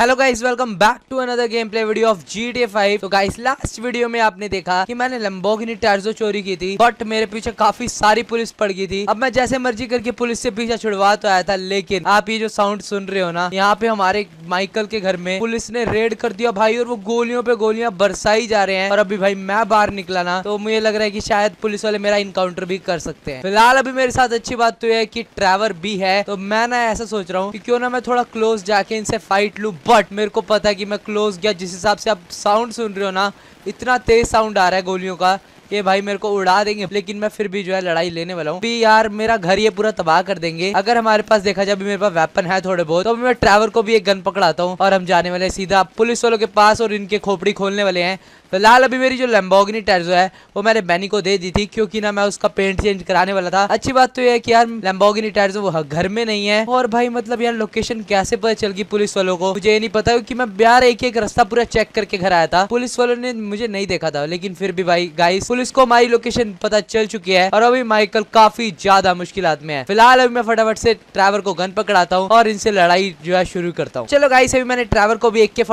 hello guys welcome back to another game play video of G T five तो guys last video में आपने देखा कि मैंने लंबोगिनी टर्जो चोरी की थी बट मेरे पीछे काफी सारी पुलिस पड़ गई थी अब मैं जैसे मर्जी करके पुलिस से पीछा छुड़वा तो आया था लेकिन आप ये जो साउंड सुन रहे हो ना यहाँ पे हमारे माइकल के घर में पुलिस ने रेड कर दिया भाई और वो गोलियों पे गोलियां बरसाई जा रहे हैं और अभी भाई मैं बाहर निकला ना तो मुझे लग रहा है की शायद पुलिस वाले मेरा इनकाउंटर भी कर सकते हैं फिलहाल अभी मेरे साथ अच्छी बात तो यह है की ट्रैवर भी है तो मैं ना ऐसा सोच रहा हूँ की क्यों ना मैं थोड़ा क्लोज जाके इनसे फाइट लू बट मेरे को पता है कि मैं क्लोज गया जिस हिसाब से आप साउंड सुन रहे हो ना इतना तेज साउंड आ रहा है गोलियों का ये भाई मेरे को उड़ा देंगे लेकिन मैं फिर भी जो है लड़ाई लेने वाला हूँ यार मेरा घर ये पूरा तबाह कर देंगे अगर हमारे पास देखा जाए मेरे पास वेपन है थोड़े बहुत तो मैं ट्रैवर को भी एक गन पकड़ाता हूँ और हम जाने वाले सीधा पुलिस वालों के पास और इनके खोपड़ी खोलने वाले हैं फिलहाल अभी मेरी जो लम्बोगनी टेरजो है वो मैंने बैनी को दे दी थी क्योंकि ना मैं उसका पेंट चेंज कराने वाला था अच्छी बात तो ये है कि यार लम्बोगनी टेरजो वो घर में नहीं है और भाई मतलब यार लोकेशन कैसे पता चल गई पुलिस वालों को मुझे ये नहीं पता क्योंकि मैं बिहार एक एक रास्ता पूरा चेक करके घर आया था पुलिस वालों ने मुझे नहीं देखा था लेकिन फिर भी भाई गाइस पुलिस को हमारी लोकेशन पता चल चुकी है और अभी माइकल काफी ज्यादा मुश्किल में है फिलहाल अभी मैं फटाफट से ट्राइवर को गन पकड़ाता हूँ और इनसे लड़ाई जो है शुरू करता हूँ चलो गाइस अभी मैंने ट्राइवर को भी एक के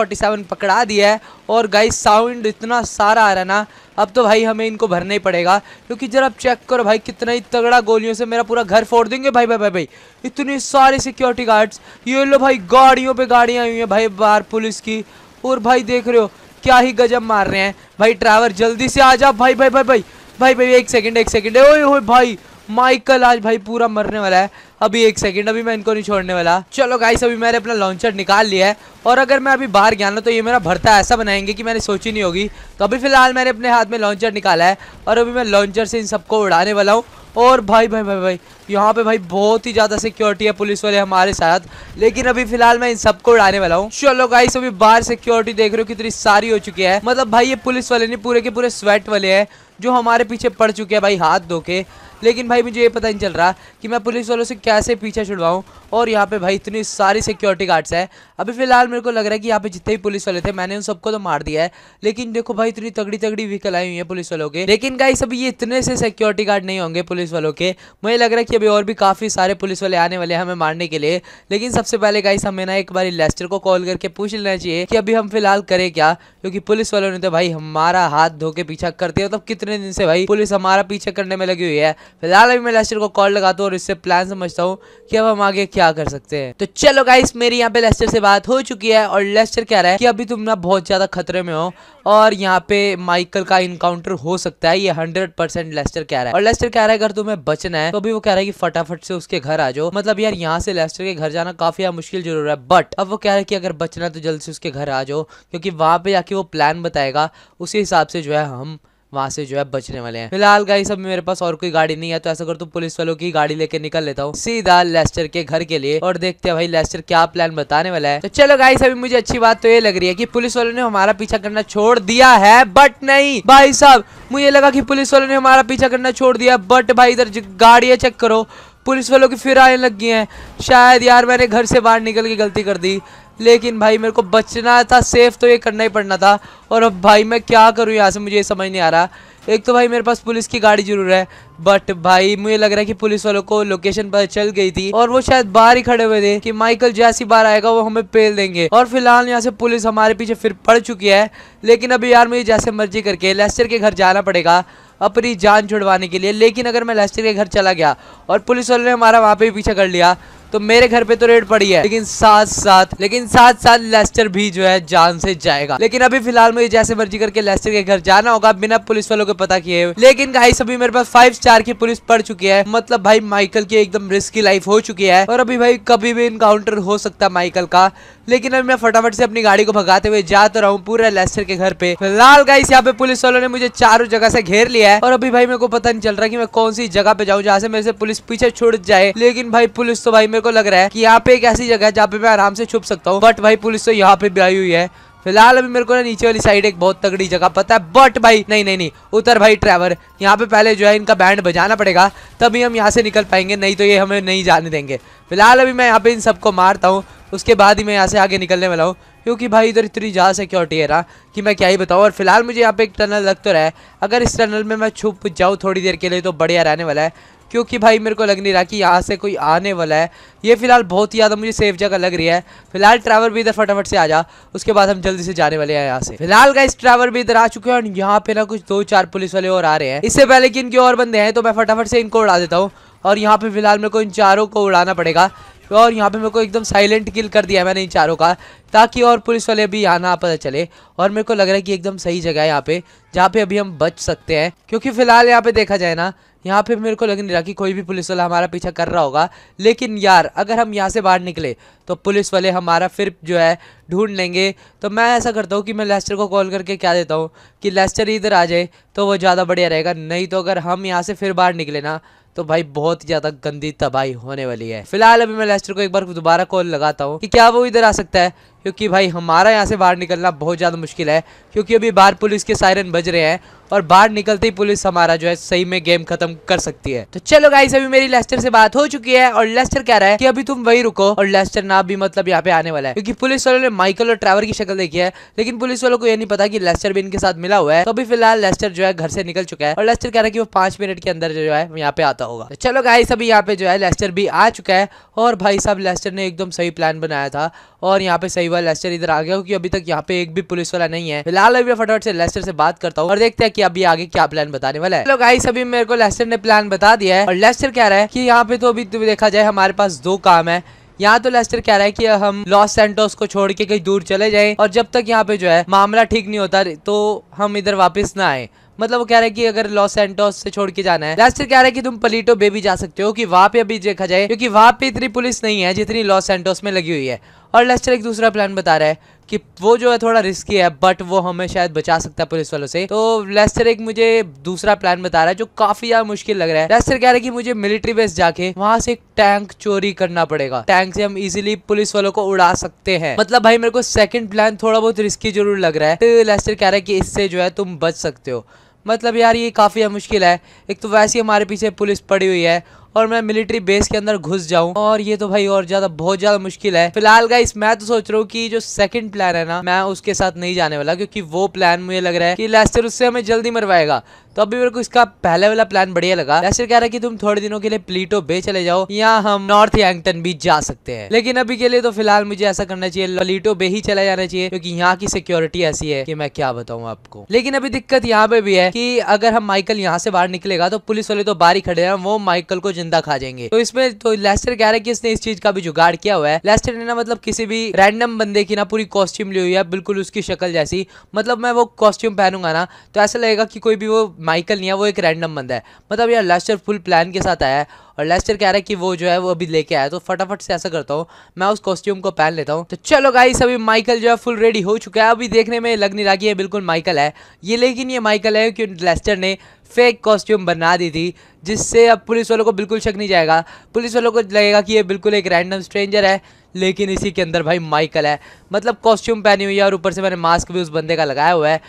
पकड़ा दिया है और गाइस साउंड इतना सारा आ रहा ना अब तो भाई हमें इनको भरना ही पड़ेगा क्योंकि जरा चेक करो भाई कितना ही तगड़ा गोलियों से मेरा पूरा घर फोड़ देंगे भाई भाई भाई भाई इतने सारे सिक्योरिटी गार्ड्स ये लो भाई गाड़ियों पे गाड़ियाँ आई हुई हैं भाई बाहर पुलिस की और भाई देख रहे हो क्या ही गजब मार रहे हैं भाई ड्राइवर जल्दी से आ जा भाई भाई भाई भाई भाई भाई एक सेकेंड एक सेकेंड ओ भाई माइकल आज भाई पूरा मरने वाला है अभी एक सेकेंड अभी मैं इनको नहीं छोड़ने वाला चलो गाइस अभी मैंने अपना लॉन्चर निकाल लिया है और अगर मैं अभी बाहर गया ना तो ये मेरा भरता ऐसा बनाएंगे कि मैंने सोची नहीं होगी तो अभी फिलहाल मैंने अपने हाथ में लॉन्चर निकाला है और अभी मैं लॉन्चर से इन सबको उड़ाने वाला हूँ और भाई भाई भाई भाई यहाँ पे भाई बहुत ही ज़्यादा सिक्योरिटी है पुलिस वाले हमारे साथ लेकिन अभी फिलहाल मैं इन सबको उड़ाने वाला हूँ चलो गाइस अभी बाहर सिक्योरिटी देख रहे हो कितनी सारी हो चुकी है मतलब भाई ये पुलिस वाले नहीं पूरे के पूरे स्वेट वाले हैं जो हमारे पीछे पड़ चुके हैं भाई हाथ धो के लेकिन भाई मुझे ये पता नहीं चल रहा कि मैं पुलिस वालों से कैसे पीछे छुड़वाऊँ और यहाँ पे भाई इतनी सारी सिक्योरिटी गार्ड्स है अभी फिलहाल मेरे को लग रहा है कि यहाँ पे जितने भी पुलिस वाले थे मैंने उन सबको तो मार दिया है लेकिन देखो भाई इतनी तगड़ी तगड़ी व्हीकल आई हुई है पुलिस वालों के लेकिन भाई सभी ये इतने से सिक्योरिटी गार्ड नहीं होंगे पुलिस वालों के मुझे लग रहा है कि अभी और भी काफ़ी सारे पुलिस वाले आने वाले हैं हमें मारने के लिए लेकिन सबसे पहले गाइस हमें ना एक बार लेस्टर को कॉल करके पूछ लेना चाहिए कि अभी हम फिलहाल करें क्या क्योंकि पुलिस वालों ने तो भाई हमारा हाथ धो के पीछा कर दिया मतलब कितने दिन से भाई पुलिस हमारा पीछे करने में लगी हुई है फिलहाल अभी मैं लेस्टर को कॉल लगाता हूँ और इससे प्लान समझता हूँ कि अब हम आगे क्या कर सकते हैं तो चलो गाइस मेरी यहाँ पे लेस्टर से बात हो चुकी है और लेस्टर कह रहा है कि अभी तुम ना बहुत ज़्यादा खतरे में हो और यहाँ पे माइकल का इनकाउंटर हो सकता है ये हंड्रेड परसेंट लेस्टर कह रहा है और लेस्टर कह रहा है अगर तुम्हें बचना है तो अभी वो कह रहा है कि फटाफट से उसके घर आ जाओ मतलब यार यहाँ से लेस्टर के घर जाना काफी मुश्किल जरूर है बट अब वो कह रहा है कि अगर बचना है तो जल्द से उसके घर आ जाओ क्योंकि वहां पे जाके वो प्लान बताएगा उसी हिसाब से जो है हम वहाँ से जो है बचने वाले हैं फिलहाल गाई सब मेरे पास और कोई गाड़ी नहीं है तो ऐसा कर तू पुलिस वालों की गाड़ी लेके निकल लेता हूँ सीधा लेस्टर के घर के लिए और देखते हैं भाई लेस्टर क्या प्लान बताने वाला है तो चलो गाई सभी मुझे अच्छी बात तो ये लग रही है की पुलिस वालों ने हमारा पीछा करना छोड़ दिया है बट नहीं भाई साहब मुझे लगा की पुलिस वालों ने हमारा पीछा करना छोड़ दिया बट भाई इधर गाड़ियाँ चेक करो पुलिस वालों की फिर आने लग गई है शायद यार मैंने घर से बाहर निकल के गलती कर दी लेकिन भाई मेरे को बचना था सेफ तो ये करना ही पड़ना था और अब भाई मैं क्या करूँ यहाँ से मुझे ये समझ नहीं आ रहा एक तो भाई मेरे पास पुलिस की गाड़ी जरूर है बट भाई मुझे लग रहा है कि पुलिस वालों को लोकेशन पर चल गई थी और वो शायद बाहर ही खड़े हुए थे कि माइकल जैसी बार आएगा वो हमें पेल देंगे और फिलहाल यहाँ से पुलिस हमारे पीछे फिर पड़ चुकी है लेकिन अभी यार मुझे जैसे मर्जी करके लेस्टर के घर जाना पड़ेगा अपनी जान छुड़वाने के लिए लेकिन अगर मैं लेस्टर के घर चला गया और पुलिस वालों ने हमारा वहाँ पे भी कर लिया तो मेरे घर पे तो रेड पड़ी है लेकिन साथ साथ लेकिन साथ साथ लेस्टर भी जो है जान से जाएगा लेकिन अभी फिलहाल मुझे जैसे मर्जी करके लेस्टर के घर जाना होगा बिना पुलिस वालों को पता किए लेकिन भाई सभी मेरे पास फाइव स्टार की पुलिस पड़ चुकी है मतलब भाई माइकल की एकदम रिस्की लाइफ हो चुकी है और अभी भाई कभी भी इनकाउंटर हो सकता माइकल का लेकिन अब मैं फटाफट से अपनी गाड़ी को भगाते हुए जा तो रहा हूँ पूरे लेस्टर के घर पे फिलहाल गाइस यहाँ पे पुलिस वालों ने मुझे चारों जगह से घेर लिया है और अभी भाई मेरे को पता नहीं चल रहा कि मैं कौन सी जगह पे जाऊँ जहाँ से मेरे से पुलिस पीछे छुट जाए लेकिन भाई पुलिस तो भाई मेरे को लग रहा है की यहाँ पे एक ऐसी जगह है जहाँ पे मैं आराम से छुप सकता हूँ बट भाई पुलिस तो यहाँ पे भी आई हुई है फिलहाल अभी मेरे को ना नीचे वाली साइड एक बहुत तगड़ी जगह पता है बट भाई नहीं नहीं नहीं उतर भाई ट्रैवर यहाँ पे पहले जो है इनका बैंड बजाना पड़ेगा तभी हम यहाँ से निकल पाएंगे नहीं तो ये हमें नहीं जाने देंगे फिलहाल अभी मैं यहाँ पे इन सबको मारता हूँ उसके बाद ही मैं यहाँ से आगे निकलने वाला हूँ क्योंकि भाई इधर इतनी ज़्यादा सिक्योरिटी है ना कि मैं क्या ही बताऊँ और फिलहाल मुझे यहाँ पे एक टनल लग तो रहा है अगर इस टनल में मैं छुप जाऊँ थोड़ी देर के लिए तो बढ़िया रहने वाला है क्योंकि भाई मेरे को लग नहीं रहा कि यहाँ से कोई आने वाला है ये फिलहाल बहुत ही ज़्यादा मुझे सेफ जगह लग रही है फिलहाल ट्रैवल भी इधर फटाफट से आ जा उसके बाद हम जल्दी से जाने वाले हैं यहाँ से फिलहाल का इस ट्रैवल भी इधर आ चुके हैं और यहाँ पे ना कुछ दो चार पुलिस वाले और आ रहे हैं इससे पहले कि इनके और बंदे हैं तो मैं फटाफट से इनको उड़ा देता हूँ और यहाँ पे फिलहाल मेरे को इन चारों को उड़ाना पड़ेगा और यहाँ पे मेरे को एकदम साइलेंट किल कर दिया मैंने इन चारों का ताकि और पुलिस वाले भी यहाँ ना पता चले और मेरे को लग रहा है कि एकदम सही जगह है यहाँ पे जहाँ पे अभी हम बच सकते हैं क्योंकि फिलहाल यहाँ पे देखा जाए ना यहाँ पे मेरे को लग नहीं रहा कि कोई भी पुलिस वाला हमारा पीछा कर रहा होगा लेकिन यार अगर हम यहाँ से बाहर निकले तो पुलिस वाले हमारा फिर जो है ढूंढ लेंगे तो मैं ऐसा करता हूँ कि मैं लेस्टर को कॉल करके क्या देता हूँ कि लेस्टर इधर आ जाए तो वो ज़्यादा बढ़िया रहेगा नहीं तो अगर हम यहाँ से फिर बाहर निकले ना तो भाई बहुत ही ज्यादा गंदी तबाही होने वाली है फिलहाल अभी मैं लेस्टर को एक बार दोबारा कॉल लगाता हूँ कि क्या वो इधर आ सकता है क्योंकि भाई हमारा यहाँ से बाहर निकलना बहुत ज़्यादा मुश्किल है क्योंकि अभी बाहर पुलिस के सायरन बज रहे हैं और बाहर निकलते ही पुलिस हमारा जो है सही में गेम खत्म कर सकती है तो चलो गाइस अभी मेरी लेस्टर से बात हो चुकी है और लेस्टर कह रहा है कि अभी तुम वही रुको और लेस्टर ना भी मतलब यहाँ पे आने वाला है क्योंकि पुलिस वालों ने माइकल और ट्रेवर की शक्ल देखी है लेकिन पुलिस वालों को ये नहीं पता की लेस्टर भी इनके साथ मिला हुआ है तो अभी फिलहाल लेस्टर जो है घर से निकल चुका है और लेस्टर कह रहा है कि वो पांच मिनट के अंदर जो है यहाँ पे आता होगा तो चलो गाइस अभी यहाँ पे जो है लेस्टर भी आ चुका है और भाई साहब लेस्टर ने एकदम सही प्लान बनाया था और यहाँ पे सही हुआ लेस्टर इधर आ गया क्योंकि अभी तक यहाँ पे एक भी पुलिस वाला नहीं है फिलहाल अभी फटाफट से लेस्टर से बात करता हूँ और देखते हैं कि अभी आगे क्या प्लान बताने वाला है लोग आई सभी मेरे को लेस्टर ने प्लान बता दिया है और लेस्टर कह रहा है की यहाँ पे तो अभी तो देखा जाए हमारे पास दो काम है यहाँ तो लेस्टर कह रहा है कि हम लॉस सेंटोस को छोड़ के कहीं दूर चले जाएं और जब तक यहाँ पे जो है मामला ठीक नहीं होता तो हम इधर वापस ना आए मतलब वो कह रहा है कि अगर लॉस सेंटोस से छोड़ के जाना है लेस्टर कह रहा है कि तुम पलीटो बेबी जा सकते हो कि वहाँ पे अभी देखा जाए क्योंकि वहाँ पे इतनी पुलिस नहीं है जितनी लॉस सेंटोस में लगी हुई है और लेस्टर एक दूसरा प्लान बता रहा है कि वो जो है थोड़ा रिस्की है बट वो हमें शायद बचा सकता है पुलिस वालों से तो लेस्टर एक मुझे दूसरा प्लान बता रहा है जो काफी ज्यादा मुश्किल लग रहा है लेस्टर कह रहा है कि मुझे मिलिट्री बेस जाके वहां से एक टैंक चोरी करना पड़ेगा टैंक से हम इजिली पुलिस वालों को उड़ा सकते हैं मतलब भाई मेरे को सेकेंड प्लान थोड़ा बहुत रिस्की जरूर लग रहा है तो लेस्टर कह रहा है कि इससे जो है तुम बच सकते हो मतलब यार ये काफ़ी मुश्किल है एक तो वैसे ही हमारे पीछे पुलिस पड़ी हुई है और मैं मिलिट्री बेस के अंदर घुस जाऊँ और ये तो भाई और ज्यादा बहुत ज्यादा मुश्किल है फिलहाल गाइस मैं तो सोच रहा हूँ की जो सेकंड प्लान है ना मैं उसके साथ नहीं जाने वाला क्योंकि वो प्लान मुझे लग रहा है कि लेस्टर उससे हमें जल्दी मरवाएगा तो अभी मेरे को इसका पहले वाला प्लान बढ़िया लगा लेस्टर कह रहा है कि तुम थोड़े दिनों के लिए प्लीटो बे चले जाओ या हम नॉर्थ यंगटन भी जा सकते हैं लेकिन अभी के लिए तो फिलहाल मुझे ऐसा करना चाहिए प्लीटो बे ही चला जाना चाहिए क्योंकि यहाँ की सिक्योरिटी ऐसी है कि मैं क्या बताऊँ आपको लेकिन अभी दिक्कत यहाँ पे भी है की अगर हम माइकल यहाँ से बाहर निकलेगा तो पुलिस वाले तो बाहर ही खड़े हैं वो माइकल को जिंदा खा जाएंगे तो इसमें तो लेस्टर कह रहे कि इसने इस चीज का भी जुगाड़ किया हुआ है लेस्टर ने ना मतलब किसी भी रैंडम बंदे की ना पूरी कॉस्ट्यूम ली हुई है बिल्कुल उसकी शक्ल जैसी मतलब मैं वो कॉस्ट्यूम पहनूंगा ना तो ऐसा लगेगा कि कोई भी वो माइकल नहीं है वो एक रैंडम बंदा है मतलब यार लेस्टर फुल प्लान के साथ आया है और लेस्टर कह रहा है कि वो जो है वो अभी लेके आया तो फटाफट से ऐसा करता हूँ मैं उस कॉस्ट्यूम को पहन लेता हूँ तो चलो गाइस अभी माइकल जो है फुल रेडी हो चुका है अभी देखने में लग नहीं रहा कि ये बिल्कुल माइकल है ये लेकिन ये माइकल है क्योंकि लेस्टर ने फेक कॉस्ट्यूम बना दी थी जिससे अब पुलिस वालों को बिल्कुल शक नहीं जाएगा पुलिस वालों को लगेगा कि ये बिल्कुल एक रैंडम स्ट्रेंजर है लेकिन इसी के अंदर भाई माइकल है मतलब कॉस्ट्यूम पहनी हुई है और ऊपर से मैंने मास्क भी उस बंदे का लगाया हुआ है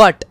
बट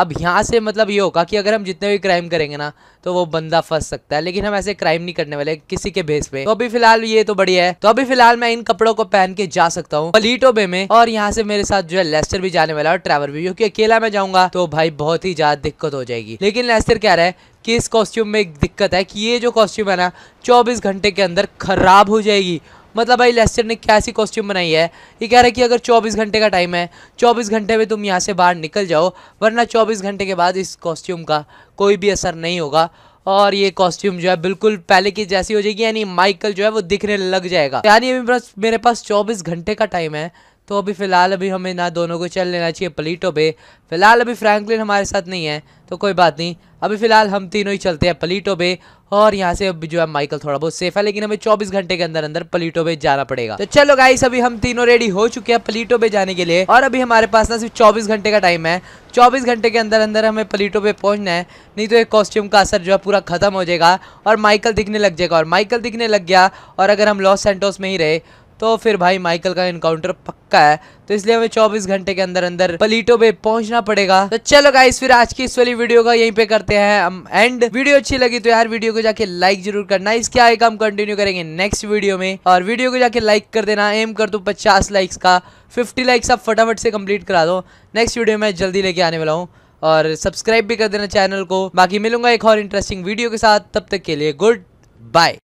अब यहाँ से मतलब ये होगा कि अगर हम जितने भी क्राइम करेंगे ना तो वो बंदा फंस सकता है लेकिन हम ऐसे क्राइम नहीं करने वाले किसी के बेस पे तो अभी फिलहाल ये तो बढ़िया है तो अभी फिलहाल मैं इन कपड़ों को पहन के जा सकता हूँ पलीटो बे में और यहाँ से मेरे साथ जो है लेस्टर भी जाने वाला है और ट्रैवर भी क्योंकि अकेला मैं जाऊंगा तो भाई बहुत ही ज्यादा दिक्कत हो जाएगी लेकिन लेस्टर कह रहा है कि इस कॉस्ट्यूम में एक दिक्कत है कि ये जो कॉस्ट्यूम है ना चौबीस घंटे के अंदर खराब हो जाएगी मतलब भाई लेस्टर ने कैसी कॉस्ट्यूम बनाई है ये कह रहा है कि अगर चौबीस घंटे का टाइम है चौबीस घंटे में तुम यहाँ से बाहर निकल जाओ वरना चौबीस घंटे के बाद इस कॉस्ट्यूम का कोई भी असर नहीं होगा और ये कॉस्ट्यूम जो है बिल्कुल पहले की जैसी हो जाएगी यानी माइकल जो है वो दिखने लग जाएगा यानी मेरे पास चौबीस घंटे का टाइम है तो अभी फ़िलहाल अभी हमें ना दोनों को चल लेना चाहिए पलीटो पे फ़िलहाल अभी फ्रैंकलिन हमारे साथ नहीं है तो कोई बात नहीं अभी फ़िलहाल हम तीनों ही चलते हैं पलीटो पे और यहाँ से अभी जो है माइकल थोड़ा बहुत सेफ है लेकिन हमें 24 घंटे के अंदर अंदर पलीटो पे जाना पड़ेगा तो चलो गाइस अभी हम तीनों रेडी हो चुके हैं पलीटो पे जाने के लिए और अभी हमारे पास ना सिर्फ चौबीस घंटे का टाइम है चौबीस घंटे के अंदर अंदर हमें पलीटो पे पहुँचना है नहीं तो एक कॉस्ट्यूम का असर जो है पूरा खत्म हो जाएगा और माइकल दिखने लग जाएगा और माइकल दिखने लग गया और अगर हम लॉस सेंटोस में ही रहे तो फिर भाई माइकल का इनकाउंटर पक्का है तो इसलिए हमें 24 घंटे के अंदर अंदर पलीटो पे पहुंचना पड़ेगा तो चलो गाइस फिर आज की इस वाली वीडियो का यहीं पे करते हैं हम एंड वीडियो अच्छी लगी तो यार वीडियो को जाके लाइक जरूर करना इसके आगे हम कंटिन्यू करेंगे नेक्स्ट वीडियो में और वीडियो को जाके लाइक कर देना एम कर दो पचास लाइक्स का फिफ्टी लाइक्स आप फटाफट से कम्प्लीट करा दो नेक्स्ट वीडियो में जल्दी लेके आने वाला हूँ और सब्सक्राइब भी कर देना चैनल को बाकी मिलूंगा एक और इंटरेस्टिंग वीडियो के साथ तब तक के लिए गुड बाय